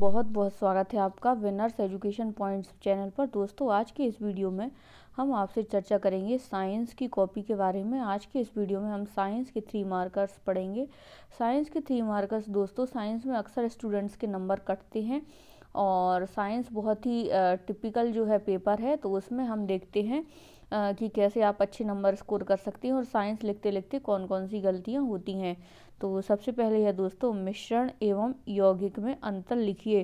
बहुत बहुत स्वागत है आपका विनर्स एजुकेशन पॉइंट्स चैनल पर दोस्तों आज की इस वीडियो में हम आपसे चर्चा करेंगे साइंस की कॉपी के बारे में आज की इस वीडियो में हम साइंस के थ्री मार्कर्स पढ़ेंगे साइंस के थ्री मार्कर्स दोस्तों साइंस में अक्सर स्टूडेंट्स के नंबर कटते हैं और साइंस बहुत ही टिपिकल जो है पेपर है तो उसमें हम देखते हैं कि कैसे आप अच्छे नंबर स्कोर कर सकते हैं और साइंस लिखते लिखते कौन कौन सी गलतियाँ होती हैं तो सबसे पहले है दोस्तों मिश्रण एवं यौगिक में अंतर लिखिए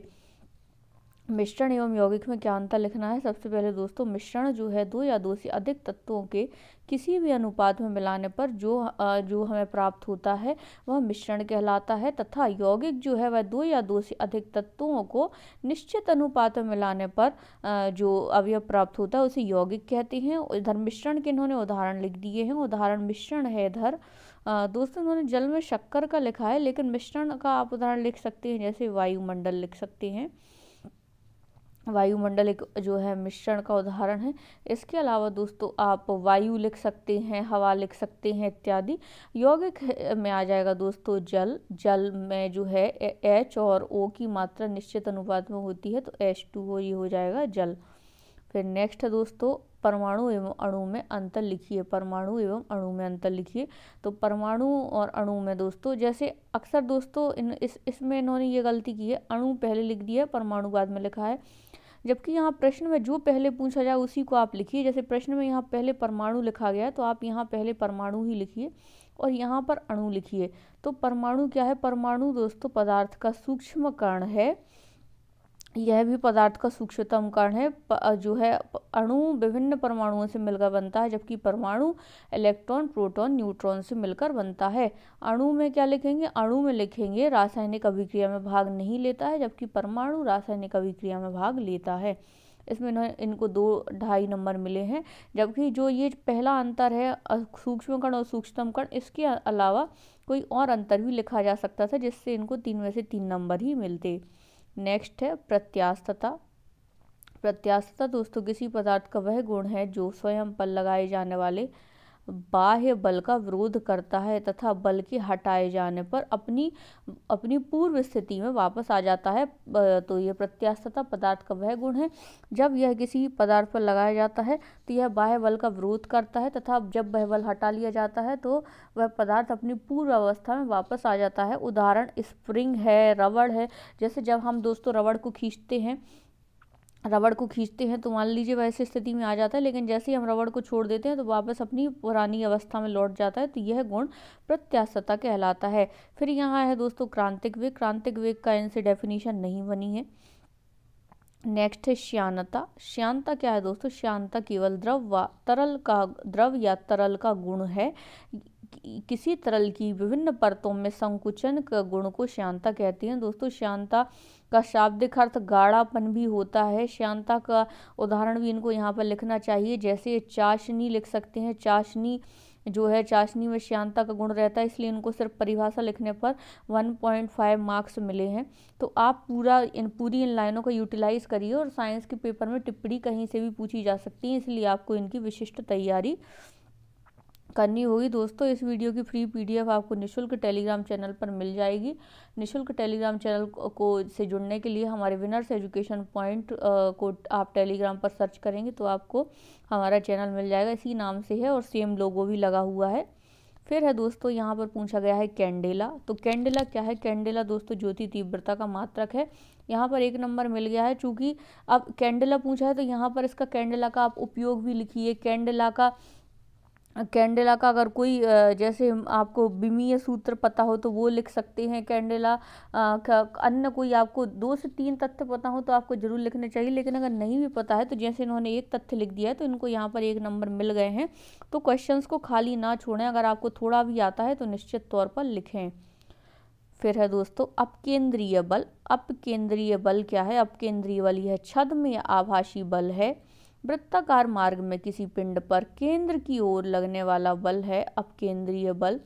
मिश्रण एवं यौगिक में क्या अंतर लिखना है सबसे पहले दोस्तों मिश्रण जो है दो या दो से अधिक तत्वों के किसी भी अनुपात में मिलाने पर जो जो हमें प्राप्त होता है वह मिश्रण कहलाता है तथा यौगिक जो है वह दो या दो से अधिक तत्वों को निश्चित अनुपात में मिलाने पर जो अवयव प्राप्त होता है उसे यौगिक कहते हैं इधर मिश्रण के इन्होंने उदाहरण लिख दिए हैं उदाहरण मिश्रण है इधर दोस्तों इन्होंने जल में शक्कर का लिखा है लेकिन मिश्रण का आप उदाहरण लिख सकते हैं जैसे वायुमंडल लिख सकते हैं वायुमंडल एक जो है मिश्रण का उदाहरण है इसके अलावा दोस्तों आप वायु लिख सकते हैं हवा लिख सकते हैं इत्यादि यौगिक में आ जाएगा दोस्तों जल जल में जो है एच और ओ की मात्रा निश्चित अनुपात में होती है तो एच टू ओ ये हो जाएगा जल फिर नेक्स्ट है दोस्तों परमाणु एवं अणु में अंतर लिखिए परमाणु एवं अणु में अंतर लिखिए तो परमाणु और अणु में दोस्तों जैसे अक्सर दोस्तों इन इस इसमें इन्होंने ये गलती की है अणु पहले लिख दिया है परमाणु बाद में लिखा है जबकि यहाँ प्रश्न में जो पहले पूछा जाए उसी को आप लिखिए जैसे प्रश्न में यहाँ पहले परमाणु लिखा गया है तो आप यहाँ पहले परमाणु ही लिखिए और यहाँ पर अणु लिखिए तो परमाणु क्या है परमाणु दोस्तों पदार्थ का सूक्ष्म कर्ण है यह भी पदार्थ का सूक्ष्मतम कण है जो है अणु विभिन्न परमाणुओं से मिलकर बनता है जबकि परमाणु इलेक्ट्रॉन प्रोटॉन न्यूट्रॉन से मिलकर बनता है अणु में क्या लिखेंगे अणु में लिखेंगे रासायनिक अभिक्रिया में भाग नहीं लेता है जबकि परमाणु रासायनिक अभिक्रिया में भाग लेता है इसमें इन्होंने इनको दो ढाई नंबर मिले हैं जबकि जो ये पहला अंतर है सूक्ष्म कण और सूक्ष्मतम कण इसके अलावा कोई और अंतर भी लिखा जा सकता था जिससे इनको तीन में से तीन नंबर ही मिलते नेक्स्ट है प्रत्यास्थता प्रत्यास्थता दोस्तों किसी पदार्थ का वह गुण है जो स्वयं पर लगाए जाने वाले बाह्य बल का विरोध करता है तथा बल के हटाए जाने पर अपनी अपनी पूर्व स्थिति में वापस आ जाता है तो यह प्रत्यास्थता पदार्थ का वह गुण है जब यह किसी पदार्थ पर लगाया जाता है तो यह बाह्य बल का विरोध करता है तथा जब वह बल हटा लिया जाता है तो वह पदार्थ अपनी पूर्व अवस्था में वापस आ जाता है उदाहरण स्प्रिंग है रबड़ है जैसे जब हम दोस्तों रबड़ को खींचते हैं रबड़ को खींचते हैं तो मान लीजिए वैसे स्थिति में आ जाता है लेकिन जैसे ही हम रबड़ को छोड़ देते हैं तो वापस अपनी पुरानी अवस्था में लौट जाता है तो यह गुण प्रत्याशता कहलाता है फिर यहाँ है दोस्तों क्रांतिक वेग क्रांतिक वेग का इनसे डेफिनेशन नहीं बनी है नेक्स्ट है श्यानता श्यानता क्या है दोस्तों श्यानता केवल द्रव व तरल का द्रव या तरल का गुण है किसी तरल की विभिन्न परतों में संकुचन का गुण को श्यांता कहते हैं दोस्तों श्यांता का शाब्दिक अर्थ गाढ़ापन भी होता है श्यांता का उदाहरण भी इनको यहाँ पर लिखना चाहिए जैसे चाशनी लिख सकते हैं चाशनी जो है चाशनी में श्यांता का गुण रहता है इसलिए इनको सिर्फ परिभाषा लिखने पर 1.5 मार्क्स मिले हैं तो आप पूरा इन पूरी इन लाइनों का यूटिलाइज करिए और साइंस के पेपर में टिप्पणी कहीं से भी पूछी जा सकती है इसलिए आपको इनकी विशिष्ट तैयारी करनी होगी दोस्तों इस वीडियो की फ्री पीडीएफ आपको निशुल्क टेलीग्राम चैनल पर मिल जाएगी निशुल्क टेलीग्राम चैनल को से जुड़ने के लिए हमारे विनर्स एजुकेशन पॉइंट को आप टेलीग्राम पर सर्च करेंगे तो आपको हमारा चैनल मिल जाएगा इसी नाम से है और सेम लोगो भी लगा हुआ है फिर है दोस्तों यहाँ पर पूछा गया है कैंडेला तो कैंडेला क्या है कैंडेला दोस्तों ज्योति तीव्रता का मात्रक है यहाँ पर एक नंबर मिल गया है चूँकि अब कैंडेला पूछा है तो यहाँ पर इसका कैंडेला का आप उपयोग भी लिखिए कैंडेला का कैंडेला का अगर कोई जैसे आपको बिमीय सूत्र पता हो तो वो लिख सकते हैं कैंडेला का अन्य कोई आपको दो से तीन तथ्य पता हो तो आपको जरूर लिखने चाहिए लेकिन अगर नहीं भी पता है तो जैसे इन्होंने एक तथ्य लिख दिया है तो इनको यहाँ पर एक नंबर मिल गए हैं तो क्वेश्चंस को खाली ना छोड़ें अगर आपको थोड़ा भी आता है तो निश्चित तौर पर लिखें फिर है दोस्तों अपकेंद्रीय बल अपकेंद्रीय बल क्या है अपकेंद्रीय बल यह छद्म या आभाषी बल है वृत्ताकार मार्ग में किसी पिंड पर केंद्र की ओर लगने वाला बल है अब केंद्रीय बल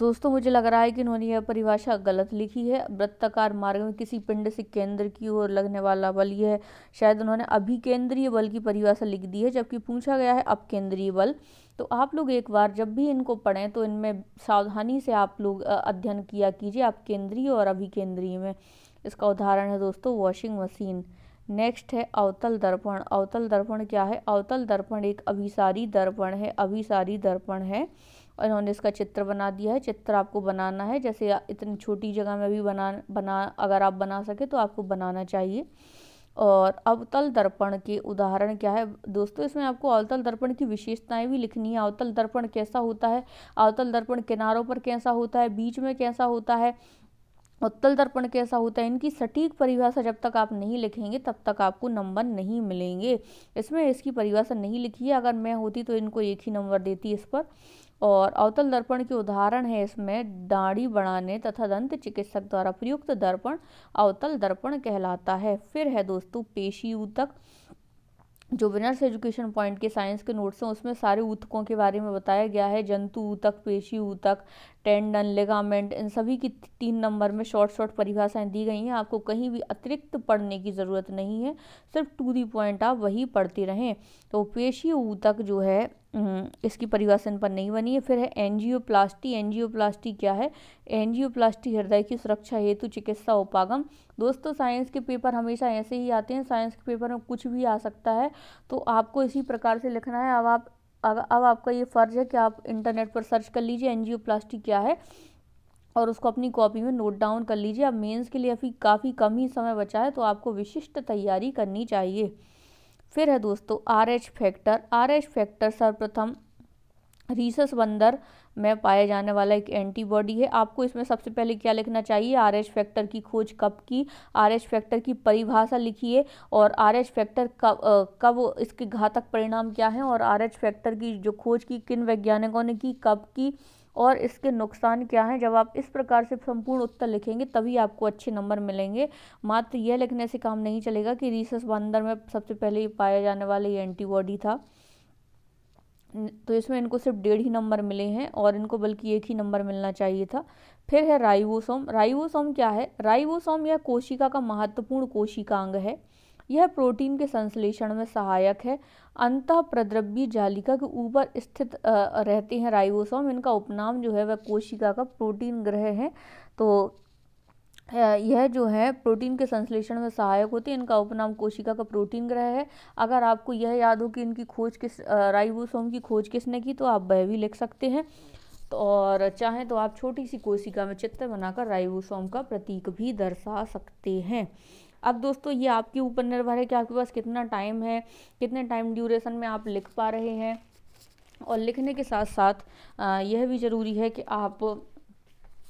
दोस्तों मुझे लग रहा है कि उन्होंने यह परिभाषा गलत लिखी है वृत्ताकार मार्ग में किसी पिंड से केंद्र की ओर लगने वाला बल यह है शायद उन्होंने अभी केंद्रीय बल की परिभाषा लिख दी है जबकि पूछा गया है अब केंद्रीय बल तो आप लोग एक बार जब भी इनको पढ़ें तो इनमें सावधानी से आप लोग अध्ययन किया कीजिए आप केंद्रीय और अभिकेंद्रीय में इसका उदाहरण है दोस्तों वॉशिंग मशीन नेक्स्ट है अवतल दर्पण अवतल दर्पण क्या है अवतल दर्पण एक अभिसारी दर्पण है अभिसारी दर्पण है इन्होंने इसका चित्र बना दिया है चित्र आपको बनाना है जैसे इतनी छोटी जगह में भी बना बना अगर आप बना सके तो आपको बनाना चाहिए और अवतल दर्पण के उदाहरण क्या है दोस्तों इसमें आपको अवतल दर्पण की विशेषताएं भी लिखनी है अवतल दर्पण कैसा होता है अवतल दर्पण किनारों पर कैसा होता है बीच में कैसा होता है उत्तल दर्पण कैसा होता है इनकी सटीक परिभाषा जब तक आप नहीं लिखेंगे तब तक आपको नंबर नहीं मिलेंगे इसमें इसकी परिभाषा नहीं लिखी है अगर मैं होती तो इनको एक ही नंबर देती इस पर और अवतल दर्पण के उदाहरण है इसमें दाढ़ी बढ़ाने तथा दंत चिकित्सक द्वारा प्रयुक्त दर्पण अवतल दर्पण कहलाता है फिर है दोस्तों पेशी ऊतक जो विनर्स एजुकेशन पॉइंट के साइंस के नोट्स हैं उसमें सारे ऊतकों के बारे में बताया गया है जंतु ऊतक पेशी ऊतक टेंडन लेगामेंट इन सभी की तीन नंबर में शॉर्ट शॉर्ट परिभाषाएं दी गई हैं आपको कहीं भी अतिरिक्त पढ़ने की ज़रूरत नहीं है सिर्फ टू दी पॉइंट आप वही पढ़ते रहें तो पेशी ऊतक जो है इसकी परिभाषा पर नहीं बनी है फिर है एनजियोप्लास्टी एनजियोप्लास्टी क्या है एनजियोप्लास्टी हृदय की सुरक्षा हेतु चिकित्सा उपागम दोस्तों साइंस के पेपर हमेशा ऐसे ही आते हैं साइंस के पेपर में कुछ भी आ सकता है तो आपको इसी प्रकार से लिखना है अब आप अब आपका ये फ़र्ज़ है कि आप इंटरनेट पर सर्च कर लीजिए एनजियोप्लास्टी क्या है और उसको अपनी कॉपी में नोट डाउन कर लीजिए अब मेंस के लिए अभी काफ़ी कम ही समय बचा है तो आपको विशिष्ट तैयारी करनी चाहिए फिर है दोस्तों R H factor R H factor सर्वप्रथम रीसस बंदर में पाया जाने वाला एक एंटीबॉडी है आपको इसमें सबसे पहले क्या लिखना चाहिए आर एच फैक्टर की खोज कब की आर एच फैक्टर की परिभाषा लिखिए और आर एच फैक्टर कब कब इसके घातक परिणाम क्या हैं और आर एच फैक्टर की जो खोज की किन वैज्ञानिकों ने की कब की और इसके नुकसान क्या हैं जब आप इस प्रकार से संपूर्ण उत्तर लिखेंगे तभी आपको अच्छे नंबर मिलेंगे मात्र यह लिखने से काम नहीं चलेगा कि रीसस बंदर में सबसे पहले पाया जाने वाला ये एंटीबॉडी था तो इसमें इनको सिर्फ डेढ़ ही नंबर मिले हैं और इनको बल्कि एक ही नंबर मिलना चाहिए था फिर है राइबोसोम राइबोसोम क्या है राइबोसोम यह कोशिका का महत्वपूर्ण कोशिकांग है यह प्रोटीन के संश्लेषण में सहायक है अंत प्रद्रव्य जालिका के ऊपर स्थित रहते हैं राइबोसोम इनका उपनाम जो है वह कोशिका का प्रोटीन ग्रह है तो यह जो है प्रोटीन के संश्लेषण में सहायक होती है इनका उपनाम कोशिका का प्रोटीन ग्रह है अगर आपको यह याद हो कि इनकी खोज किस राइबोसोम की खोज किसने की तो आप वह भी लिख सकते हैं तो और चाहें तो आप छोटी सी कोशिका में चित्र बनाकर राइबोसोम का प्रतीक भी दर्शा सकते हैं अब दोस्तों ये आपके ऊपर निर्भर है कि आपके पास कितना टाइम है कितने टाइम ड्यूरेशन में आप लिख पा रहे हैं और लिखने के साथ साथ यह भी ज़रूरी है कि आप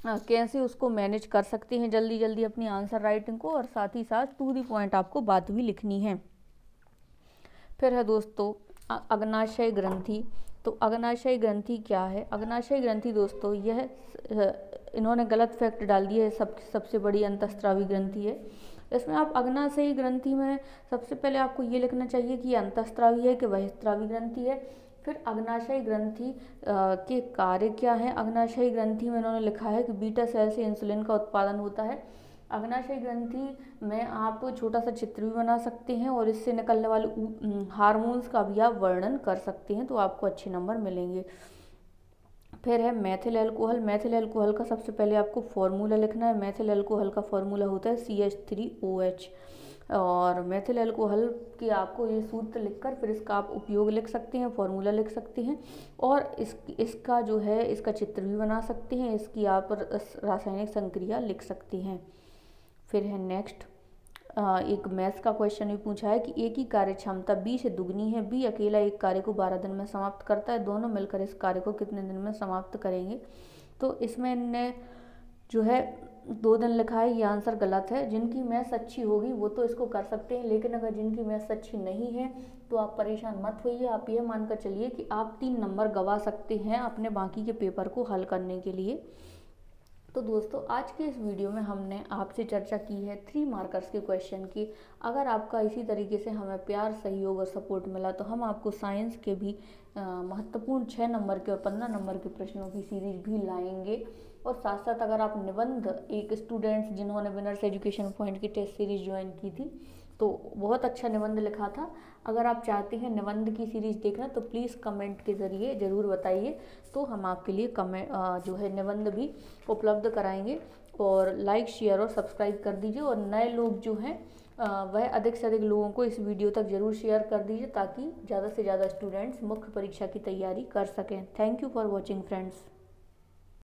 हाँ, कैसे उसको मैनेज कर सकते हैं जल्दी जल्दी अपनी आंसर राइटिंग को और साथ ही साथ टू दी पॉइंट आपको बात भी लिखनी है फिर है दोस्तों अग्नाशय ग्रंथि तो अग्नाशय ग्रंथि क्या है अग्नाशय ग्रंथि दोस्तों यह इन्होंने गलत फैक्ट डाल दिया है सब सबसे बड़ी अंतस्त्रावी ग्रंथि है इसमें आप अग्नाशय ग्रंथि में सबसे पहले आपको ये लिखना चाहिए कि अंतस्त्रावी है कि बहिस्त्रावी ग्रंथि है फिर अग्नाशयी ग्रंथि के कार्य क्या हैं अग्नाशयी ग्रंथि में उन्होंने लिखा है कि बीटा सेल से इंसुलिन का उत्पादन होता है अग्नाशय ग्रंथि में आप छोटा सा चित्र भी बना सकते हैं और इससे निकलने वाले हारमोन्स का भी आप वर्णन कर सकते हैं तो आपको अच्छे नंबर मिलेंगे फिर है मैथिल एल्कोहल मैथिल एल्कोहल का सबसे पहले आपको फॉर्मूला लिखना है मैथिल एल्कोहल का फॉर्मूला होता है C H three O H और मेथिल एल्कोहल की आपको ये सूत्र लिखकर फिर इसका आप उपयोग लिख सकते हैं फॉर्मूला लिख सकते हैं और इस इसका जो है इसका चित्र भी बना सकते हैं इसकी आप रासायनिक संक्रिया लिख सकते हैं फिर है नेक्स्ट एक मैथ्स का क्वेश्चन भी पूछा है कि एक ही कार्य क्षमता बी से दुगनी है बी अकेला एक कार्य को बारह दिन में समाप्त करता है दोनों मिलकर इस कार्य को कितने दिन में समाप्त करेंगे तो इसमें इनने जो है दो दिन लिखा है ये आंसर गलत है जिनकी मैथ्स अच्छी होगी वो तो इसको कर सकते हैं लेकिन अगर जिनकी मैथ्स अच्छी नहीं है तो आप परेशान मत होइए आप ये मानकर चलिए कि आप तीन नंबर गवा सकते हैं अपने बाकी के पेपर को हल करने के लिए तो दोस्तों आज के इस वीडियो में हमने आपसे चर्चा की है थ्री मार्कर्स के क्वेश्चन की अगर आपका इसी तरीके से हमें प्यार सहयोग और सपोर्ट मिला तो हम आपको साइंस के भी महत्वपूर्ण छः नंबर के और पंद्रह नंबर के प्रश्नों की सीरीज भी लाएंगे और साथ साथ अगर आप निबंध एक स्टूडेंट्स जिन्होंने विनर्स एजुकेशन पॉइंट की टेस्ट सीरीज ज्वाइन की थी तो बहुत अच्छा निबंध लिखा था अगर आप चाहते हैं निबंध की सीरीज देखना तो प्लीज़ कमेंट के ज़रिए ज़रूर बताइए तो हम आपके लिए कमेंट जो है निबंध भी उपलब्ध कराएंगे और लाइक शेयर और सब्सक्राइब कर दीजिए और नए लोग जो हैं वह अधिक से अधिक लोगों को इस वीडियो तक ज़रूर शेयर कर दीजिए ताकि ज़्यादा से ज़्यादा स्टूडेंट्स मुख्य परीक्षा की तैयारी कर सकें thank you for watching friends